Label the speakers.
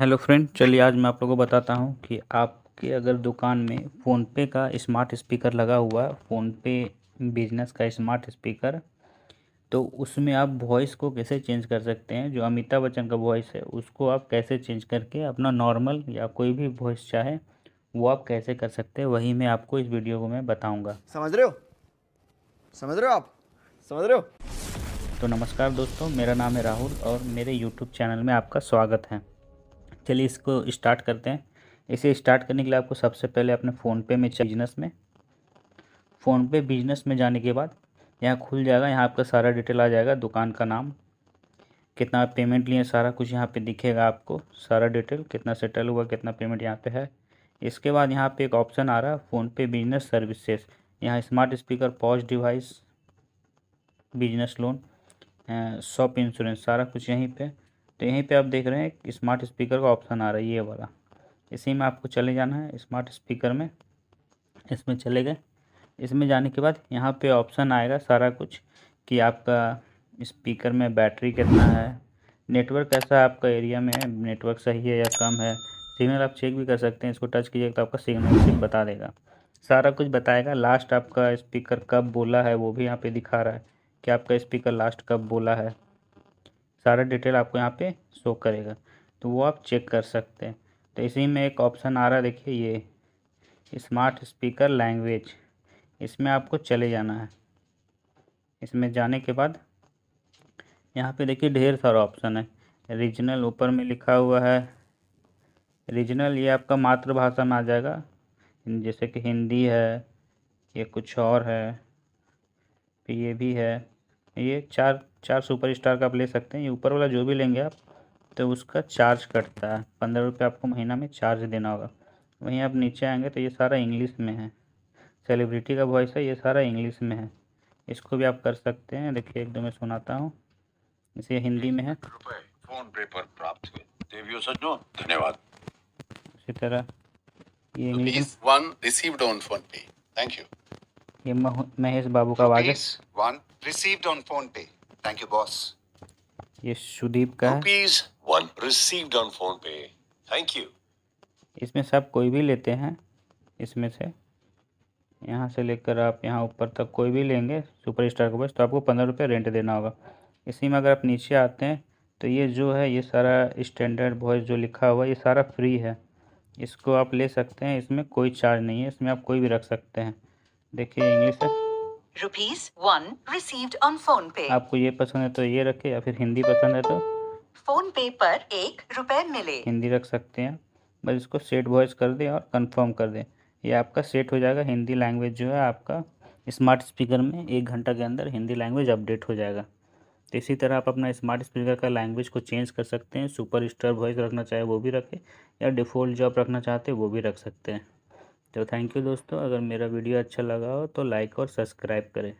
Speaker 1: hello friend चलिए आज मैं आप लोगों को बताता हूँ कि आपके अगर दुकान में फ़ोनपे का स्मार्ट स्पीकर लगा हुआ फ़ोनपे बिजनेस का स्मार्ट स्पीकर तो उसमें आप वॉइस को कैसे चेंज कर सकते हैं जो अमिताभ बच्चन का वॉइस है उसको आप कैसे चेंज करके अपना नॉर्मल या कोई भी वॉइस चाहे वो आप कैसे कर सकते हैं वही मैं आपको इस वीडियो को मैं बताऊँगा समझ रहे हो समझ रहे हो आप समझ रहे हो तो नमस्कार दोस्तों मेरा नाम है राहुल और मेरे यूट्यूब चैनल में आपका स्वागत है चलिए इसको स्टार्ट करते हैं इसे स्टार्ट करने के लिए आपको सबसे पहले अपने फ़ोनपे में बिजनेस में फ़ोनपे बिजनेस में जाने के बाद यहाँ खुल जाएगा यहाँ आपका सारा डिटेल आ जाएगा दुकान का नाम कितना पेमेंट लिए सारा कुछ यहाँ पे दिखेगा आपको सारा डिटेल कितना सेटल हुआ कितना पेमेंट यहाँ पे है इसके बाद यहाँ पे एक ऑप्शन आ रहा है फ़ोनपे बिजनेस सर्विसेज यहाँ smart speaker POS device business loan shop insurance सारा कुछ यहीं पे तो यहीं पे आप देख रहे हैं स्मार्ट स्पीकर का ऑप्शन आ रहा है ये वाला इसी में आपको चले जाना है स्मार्ट स्पीकर में इसमें चले गए इसमें जाने के बाद यहाँ पे ऑप्शन आएगा सारा कुछ कि आपका स्पीकर में बैटरी कितना है नेटवर्क कैसा आपका एरिया में है नेटवर्क सही है या कम है सिग्नल आप चेक भी कर सकते हैं इसको टच कीजिएगा तो आपका सिग्नल चेक बता देगा सारा कुछ बताएगा लास्ट आपका स्पीकर कब बोला है वो भी यहाँ पे दिखा रहा है कि आपका स्पीकर लास्ट कब बोला है सारा डिटेल आपको यहाँ पे शो करेगा तो वो आप चेक कर सकते हैं तो इसी में एक ऑप्शन आ रहा है देखिए ये स्मार्ट स्पीकर लैंग्वेज इसमें आपको चले जाना है इसमें जाने के बाद यहाँ पे देखिए ढेर सारा ऑप्शन है रीजनल ऊपर में लिखा हुआ है रीजनल ये आपका मातृभाषा में आ जाएगा जैसे कि हिंदी है ये कुछ और है ये भी है ये चार चार सुपर स्टार का आप ले सकते हैं ये ऊपर वाला जो भी लेंगे आप तो उसका चार्ज कटता है पंद्रह रुपये आपको महीना में चार्ज देना होगा वहीं आप नीचे आएंगे तो ये सारा इंग्लिश में है सेलिब्रिटी का वॉइस है ये सारा इंग्लिश में है इसको भी आप कर सकते हैं देखिए एक दो मैं सुनाता हूँ इसे हिंदी में है फोन पे प्राप्त हुए धन्यवाद इसी तरह ये इंग्लिश ये महेश बाबू का आवाज है one received on PhonePe thank you boss ये सुदीप का rupees one received on PhonePe thank you इसमें सब कोई भी लेते हैं इसमें से यहाँ से लेकर आप यहाँ ऊपर तक कोई भी लेंगे सुपर स्टार का बस तो आपको पंद्रह रुपये रेंट देना होगा इसी में अगर आप नीचे आते हैं तो ये जो है ये सारा स्टैंडर्ड वॉइस जो लिखा हुआ है ये सारा फ्री है इसको आप ले सकते हैं इसमें कोई चार्ज नहीं है इसमें आप कोई भी रख सकते हैं देखिए इंग्लिश है rupees one received on PhonePe आपको ये पसंद है तो ये रखे या फिर हिंदी पसंद है तो फोन पे पर एक रुपए मिले हिंदी रख सकते हैं बस इसको सेट वॉइस कर दे और कंफर्म कर दे ये आपका सेट हो जाएगा हिंदी लैंग्वेज जो है आपका स्मार्ट स्पीकर में एक घंटा के अंदर हिंदी लैंग्वेज अपडेट हो जाएगा तो इसी तरह आप अपना स्मार्ट स्पीकर का लैंग्वेज को चेंज कर सकते हैं सुपर स्टार वॉइस रखना चाहे वो भी रखें या डिफ़ॉल्ट जो आप रखना चाहते हैं वो भी रख सकते हैं तो थैंक यू दोस्तों अगर मेरा वीडियो अच्छा लगा हो तो लाइक और सब्सक्राइब करें